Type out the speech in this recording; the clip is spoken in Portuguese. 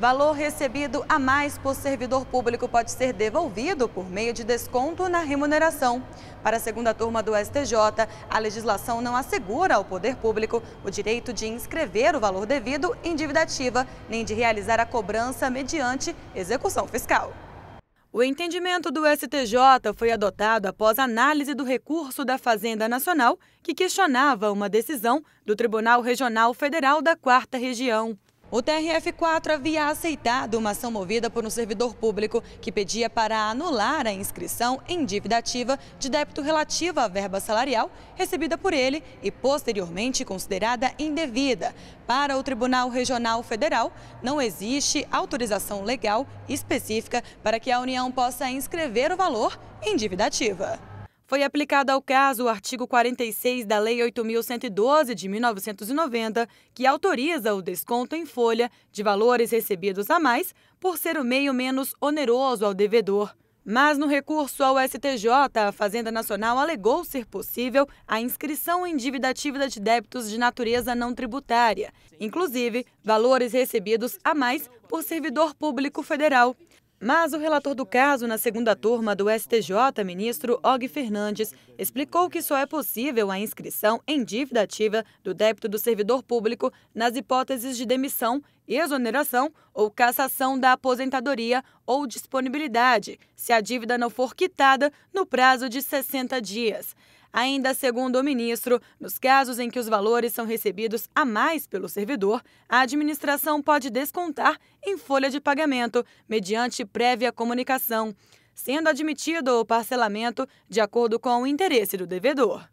Valor recebido a mais por servidor público pode ser devolvido por meio de desconto na remuneração. Para a segunda turma do STJ, a legislação não assegura ao poder público o direito de inscrever o valor devido em dívida ativa, nem de realizar a cobrança mediante execução fiscal. O entendimento do STJ foi adotado após análise do recurso da Fazenda Nacional, que questionava uma decisão do Tribunal Regional Federal da Quarta Região. O TRF4 havia aceitado uma ação movida por um servidor público que pedia para anular a inscrição em dívida ativa de débito relativo à verba salarial recebida por ele e posteriormente considerada indevida. Para o Tribunal Regional Federal, não existe autorização legal específica para que a União possa inscrever o valor em dívida ativa. Foi aplicado ao caso o artigo 46 da Lei 8.112 de 1990, que autoriza o desconto em folha de valores recebidos a mais por ser o meio menos oneroso ao devedor. Mas no recurso ao STJ, a Fazenda Nacional alegou ser possível a inscrição em dívida ativa de débitos de natureza não tributária, inclusive valores recebidos a mais por servidor público federal. Mas o relator do caso na segunda turma do STJ, ministro Og Fernandes, explicou que só é possível a inscrição em dívida ativa do débito do servidor público nas hipóteses de demissão, exoneração ou cassação da aposentadoria ou disponibilidade, se a dívida não for quitada no prazo de 60 dias. Ainda segundo o ministro, nos casos em que os valores são recebidos a mais pelo servidor, a administração pode descontar em folha de pagamento, mediante prévia comunicação, sendo admitido o parcelamento de acordo com o interesse do devedor.